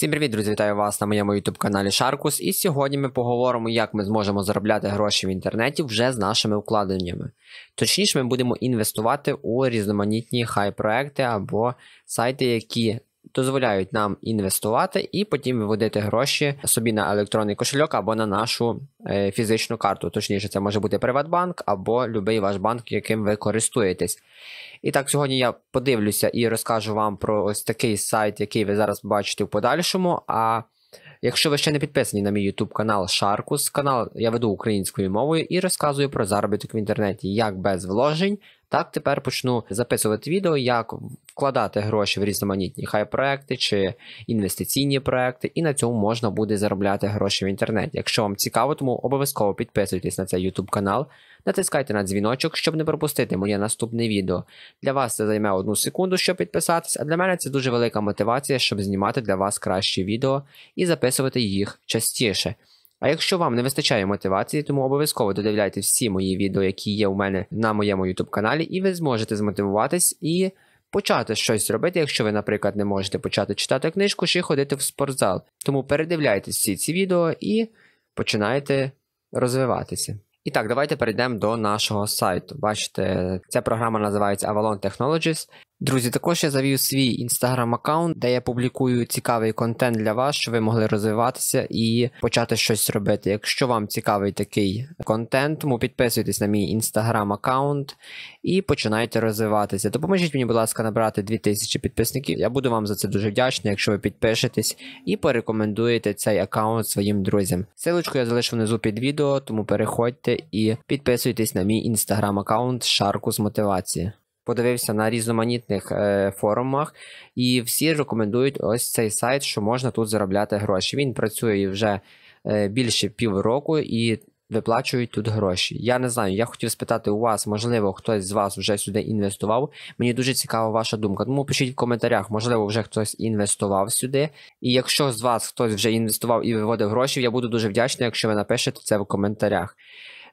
Всім привіт, друзі, вітаю вас на моєму youtube каналі Шаркус. І сьогодні ми поговоримо, як ми зможемо заробляти гроші в інтернеті вже з нашими вкладеннями. Точніше, ми будемо інвестувати у різноманітні хай-проекти або сайти, які дозволяють нам інвестувати і потім виводити гроші собі на електронний кошельок або на нашу е, фізичну карту. Точніше, це може бути Приватбанк або будь-який ваш банк, яким ви користуєтесь. І так, сьогодні я подивлюся і розкажу вам про ось такий сайт, який ви зараз бачите в подальшому. А Якщо ви ще не підписані на мій YouTube канал Шаркус, канал я веду українською мовою і розказую про заробіток в інтернеті як без вложень, так, тепер почну записувати відео, як вкладати гроші в різноманітні хай-проекти чи інвестиційні проекти, і на цьому можна буде заробляти гроші в інтернеті. Якщо вам цікаво, тому обов'язково підписуйтесь на цей YouTube канал, натискайте на дзвіночок, щоб не пропустити моє наступне відео. Для вас це займе одну секунду, щоб підписатись, а для мене це дуже велика мотивація, щоб знімати для вас кращі відео і записувати їх частіше. А якщо вам не вистачає мотивації, тому обов'язково додивляйте всі мої відео, які є у мене на моєму YouTube каналі, і ви зможете змотивуватись і почати щось робити, якщо ви, наприклад, не можете почати читати книжку чи ходити в спортзал. Тому передивляйте всі ці відео і починайте розвиватися. І так, давайте перейдемо до нашого сайту. Бачите, ця програма називається Avalon Technologies. Друзі, також я завів свій інстаграм аккаунт, де я публікую цікавий контент для вас, щоб ви могли розвиватися і почати щось робити. Якщо вам цікавий такий контент, тому підписуйтесь на мій інстаграм аккаунт і починайте розвиватися. Допоможіть мені, будь ласка, набрати 2000 підписників. Я буду вам за це дуже вдячний, якщо ви підпишетесь і порекомендуєте цей аккаунт своїм друзям. Силочку я залишу внизу під відео, тому переходьте і підписуйтесь на мій інстаграм аккаунт Шарку з мотивації подивився на різноманітних е, форумах, і всі рекомендують ось цей сайт, що можна тут заробляти гроші. Він працює вже е, більше півроку і виплачують тут гроші. Я не знаю, я хотів спитати у вас, можливо, хтось з вас вже сюди інвестував. Мені дуже цікава ваша думка. Тому пишіть в коментарях, можливо, вже хтось інвестував сюди. І якщо з вас хтось вже інвестував і виводив гроші, я буду дуже вдячний, якщо ви напишете це в коментарях.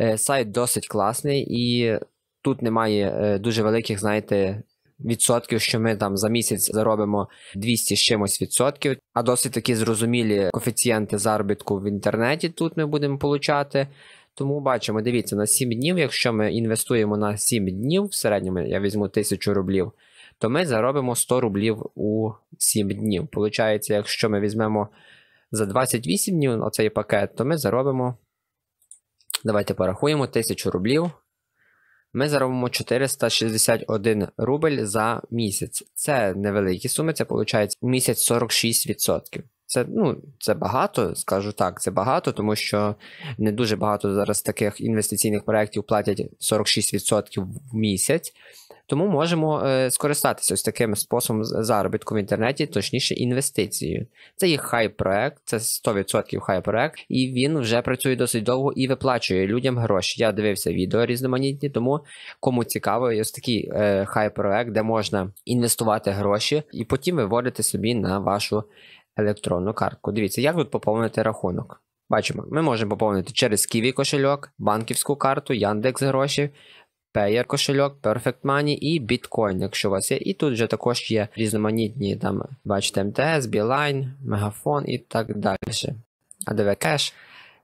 Е, сайт досить класний і Тут немає е, дуже великих, знаєте, відсотків, що ми там за місяць заробимо 200 з чимось відсотків, а досить такі зрозумілі коефіцієнти заробітку в інтернеті тут ми будемо получати. Тому бачимо, дивіться, на 7 днів, якщо ми інвестуємо на 7 днів, в середньому я візьму 1000 рублів, то ми заробимо 100 рублів у 7 днів. Получається, якщо ми візьмемо за 28 днів оцей пакет, то ми заробимо. Давайте порахуємо 1000 рублів ми заробимо 461 рубль за місяць. Це невеликі суми, це виходить місяць 46%. Це ну, це багато, скажу так, це багато, тому що не дуже багато зараз таких інвестиційних проєктів платять 46% в місяць. Тому можемо е, скористатися ось таким способом заробітку в інтернеті, точніше інвестицією. Це є хай проект, це 100% хай проект, і він вже працює досить довго і виплачує людям гроші. Я дивився відео різноманітні, тому кому цікаво, ось такий е, хай проект, де можна інвестувати гроші і потім виводити собі на вашу електронну картку. Дивіться, як тут поповнити рахунок. Бачимо, ми можемо поповнити через Kiwi кошельок, банківську карту, Яндекс гроші, Payer кошельок, Perfect Money і Bitcoin, якщо у вас є. І тут вже також є різноманітні там, бачите, МТС, ем Beeline, Мегафон і так далі. ADV Cash.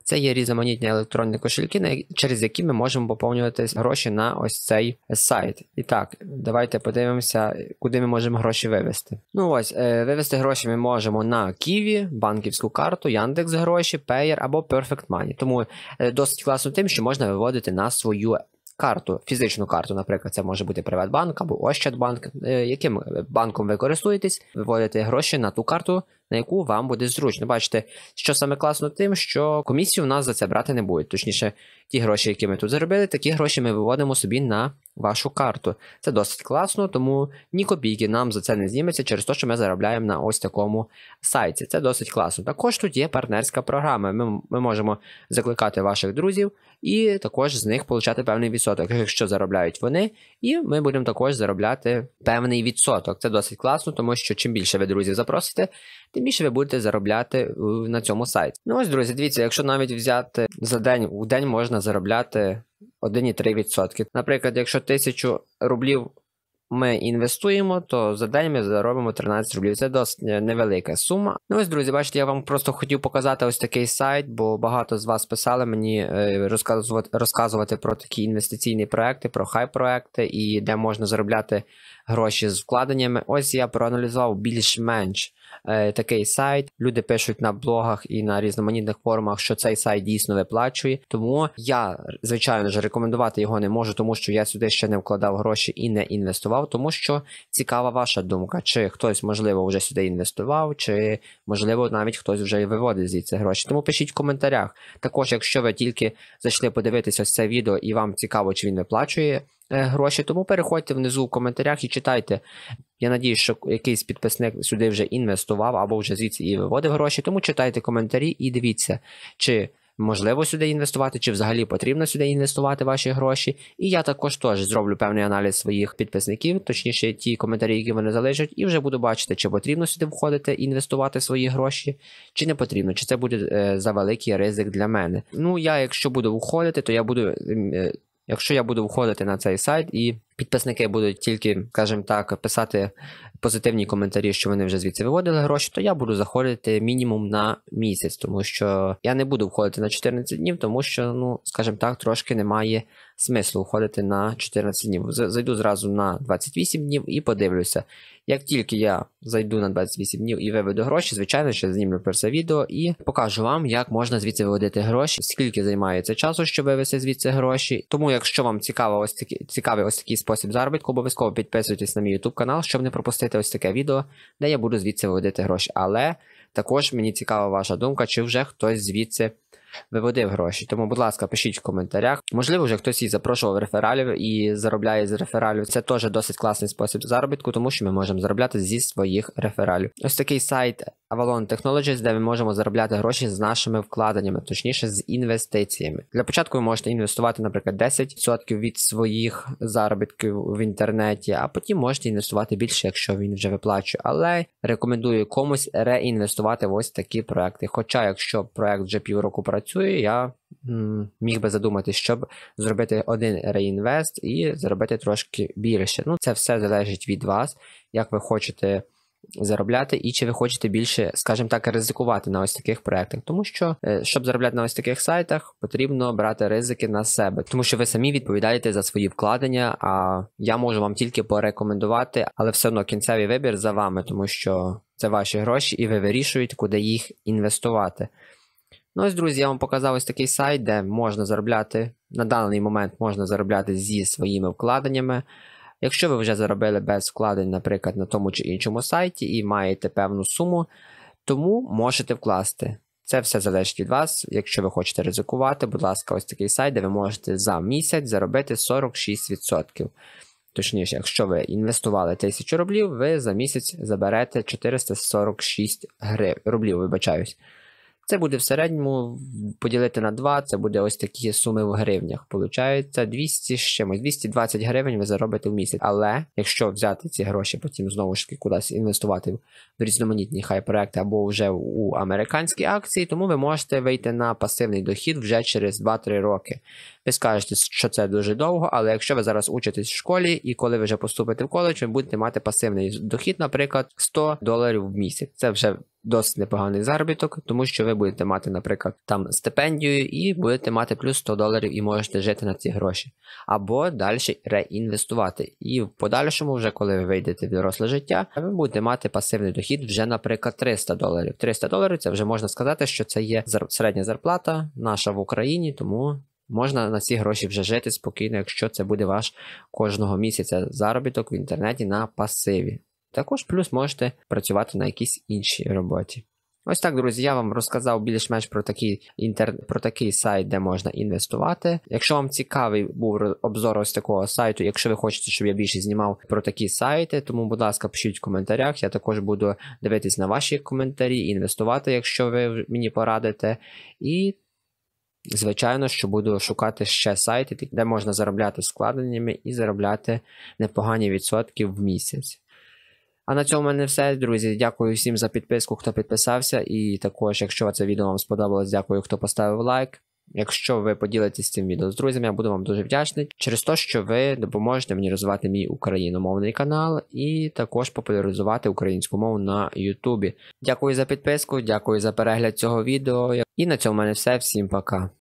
Це є різноманітні електронні кошельки, через які ми можемо поповнювати гроші на ось цей сайт. І так, давайте подивимося, куди ми можемо гроші вивести. Ну ось, е, вивести гроші ми можемо на Kiwi, банківську карту, Яндекс гроші, Payer або Perfect Money. Тому е, досить класно тим, що можна виводити на свою карту, фізичну карту, наприклад, це може бути Приватбанк або Ощадбанк, е, яким банком ви користуєтесь, виводите гроші на ту карту, на яку вам буде зручно. Бачите, що саме класно тим, що комісію в нас за це брати не будуть. Точніше, ті гроші, які ми тут заробили, такі гроші ми виводимо собі на вашу карту. Це досить класно, тому ні копійки нам за це не зніметься через те, що ми заробляємо на ось такому сайті. Це досить класно. Також тут є партнерська програма. Ми, ми можемо закликати ваших друзів і також з них отримати певний відсоток, якщо заробляють вони, і ми будемо також заробляти певний відсоток. Це досить класно, тому що чим більше ви друзів запросите, тим більше ви будете заробляти е, на цьому сайті. Ну ось, друзі, дивіться, якщо навіть взяти за день, у день можна заробляти 1,3%. Наприклад, якщо 1000 рублів. Ми інвестуємо, то за день ми заробимо 13 рублів. Це досить е, невелика сума. Ну ось, друзі, бачите, я вам просто хотів показати ось такий сайт, бо багато з вас писали мені е, розказувати розказувати про такі інвестиційні проекти, про хай-проекти і де можна заробляти гроші з вкладеннями. Ось я проаналізував більш-менш Е, такий сайт. Люди пишуть на блогах і на різноманітних форумах, що цей сайт дійсно виплачує. Тому я, звичайно ж, рекомендувати його не можу, тому що я сюди ще не вкладав гроші і не інвестував, тому що цікава ваша думка, чи хтось, можливо, вже сюди інвестував, чи, можливо, навіть хтось вже виводить звідси гроші. Тому пишіть в коментарях. Також, якщо ви тільки зайшли подивитися ось це відео і вам цікаво, чи він виплачує. Е, гроші, тому переходьте внизу в коментарях і читайте я надіюсь, що якийсь підписник сюди вже інвестував або вже звідси і виводив гроші. Тому читайте коментарі і дивіться, чи можливо сюди інвестувати, чи взагалі потрібно сюди інвестувати ваші гроші. І я також теж зроблю певний аналіз своїх підписників, точніше, ті коментарі, які вони залишать, і вже буду бачити, чи потрібно сюди входити інвестувати свої гроші, чи не потрібно, чи це буде е, за великий ризик для мене. Ну я, якщо буду входити, то я буду, ем, е, якщо я буду входити на цей сайт і підписники будуть тільки, скажімо так, писати позитивні коментарі, що вони вже звідси виводили гроші, то я буду заходити мінімум на місяць, тому що я не буду входити на 14 днів, тому що, ну, скажімо так, трошки немає смислу входити на 14 днів. Зайду зразу на 28 днів і подивлюся. Як тільки я зайду на 28 днів і виведу гроші, звичайно, ще знімлю про це відео і покажу вам, як можна звідси виводити гроші, скільки займається часу, щоб вивести звідси гроші. Тому, якщо вам цікаво, ось такі цікаві ось такі спосіб заробітку, обов'язково підписуйтесь на мій YouTube канал, щоб не пропустити ось таке відео, де я буду звідси виводити гроші. Але також мені цікава ваша думка, чи вже хтось звідси виводив гроші. Тому, будь ласка, пишіть в коментарях. Можливо, вже хтось і запрошував рефералів і заробляє з рефералів. Це теж досить класний спосіб заробітку, тому що ми можемо заробляти зі своїх рефералів. Ось такий сайт. Avalon Technologies, де ми можемо заробляти гроші з нашими вкладеннями, точніше з інвестиціями. Для початку ви можете інвестувати, наприклад, 10% від своїх заробітків в інтернеті, а потім можете інвестувати більше, якщо він вже виплачує. Але рекомендую комусь реінвестувати в ось такі проекти. Хоча, якщо проект вже півроку працює, я міг би задумати, щоб зробити один реінвест і заробити трошки більше. Ну це все залежить від вас, як ви хочете заробляти, і чи ви хочете більше, скажімо так, ризикувати на ось таких проєктах. Тому що, е, щоб заробляти на ось таких сайтах, потрібно брати ризики на себе, тому що ви самі відповідаєте за свої вкладення. А я можу вам тільки порекомендувати, але все одно кінцевий вибір за вами, тому що це ваші гроші, і ви вирішуєте, куди їх інвестувати. Ну ось, друзі, я вам показав ось такий сайт, де можна заробляти. На даний момент можна заробляти зі своїми вкладеннями. Якщо ви вже заробили без вкладень, наприклад, на тому чи іншому сайті і маєте певну суму, тому можете вкласти. Це все залежить від вас. Якщо ви хочете ризикувати, будь ласка, ось такий сайт, де ви можете за місяць заробити 46%. Точніше, якщо ви інвестували 1000 рублів, ви за місяць заберете 446 грив... рублів, вибачаюсь. Це буде в середньому поділити на 2, це буде ось такі суми в гривнях. Получається 200 з чимось, 220 гривень ви заробите в місяць. Але якщо взяти ці гроші, потім знову ж таки кудись інвестувати в різноманітні хай проекти або вже у американські акції, тому ви можете вийти на пасивний дохід вже через 2-3 роки. Ви скажете, що це дуже довго, але якщо ви зараз учитесь в школі і коли ви вже поступите в коледж, ви будете мати пасивний дохід, наприклад, 100 доларів в місяць. Це вже досить непоганий заробіток, тому що ви будете мати, наприклад, там стипендію і будете мати плюс 100 доларів і можете жити на ці гроші. Або далі реінвестувати. І в подальшому, вже коли ви вийдете в доросле життя, ви будете мати пасивний дохід вже, наприклад, 300 доларів. 300 доларів це вже можна сказати, що це є середня зарплата наша в Україні, тому. Можна на ці гроші вже жити спокійно, якщо це буде ваш кожного місяця заробіток в інтернеті на пасиві. Також плюс можете працювати на якійсь іншій роботі. Ось так, друзі, я вам розказав більш-менш про такий інтер... про такий сайт, де можна інвестувати. Якщо вам цікавий був обзор ось такого сайту, якщо ви хочете, щоб я більше знімав про такі сайти, тому, будь ласка, пишіть в коментарях. Я також буду дивитись на ваші коментарі, інвестувати, якщо ви мені порадите. І, звичайно, що буду шукати ще сайти, де можна заробляти складеннями і заробляти непогані відсотки в місяць. А на цьому в мене все, друзі. Дякую всім за підписку, хто підписався. І також, якщо це відео вам сподобалось, дякую, хто поставив лайк. Якщо ви поділитесь цим відео з друзями, я буду вам дуже вдячний через те, що ви допоможете мені розвивати мій україномовний канал і також популяризувати українську мову на Ютубі. Дякую за підписку, дякую за перегляд цього відео. І на цьому в мене все. Всім пока.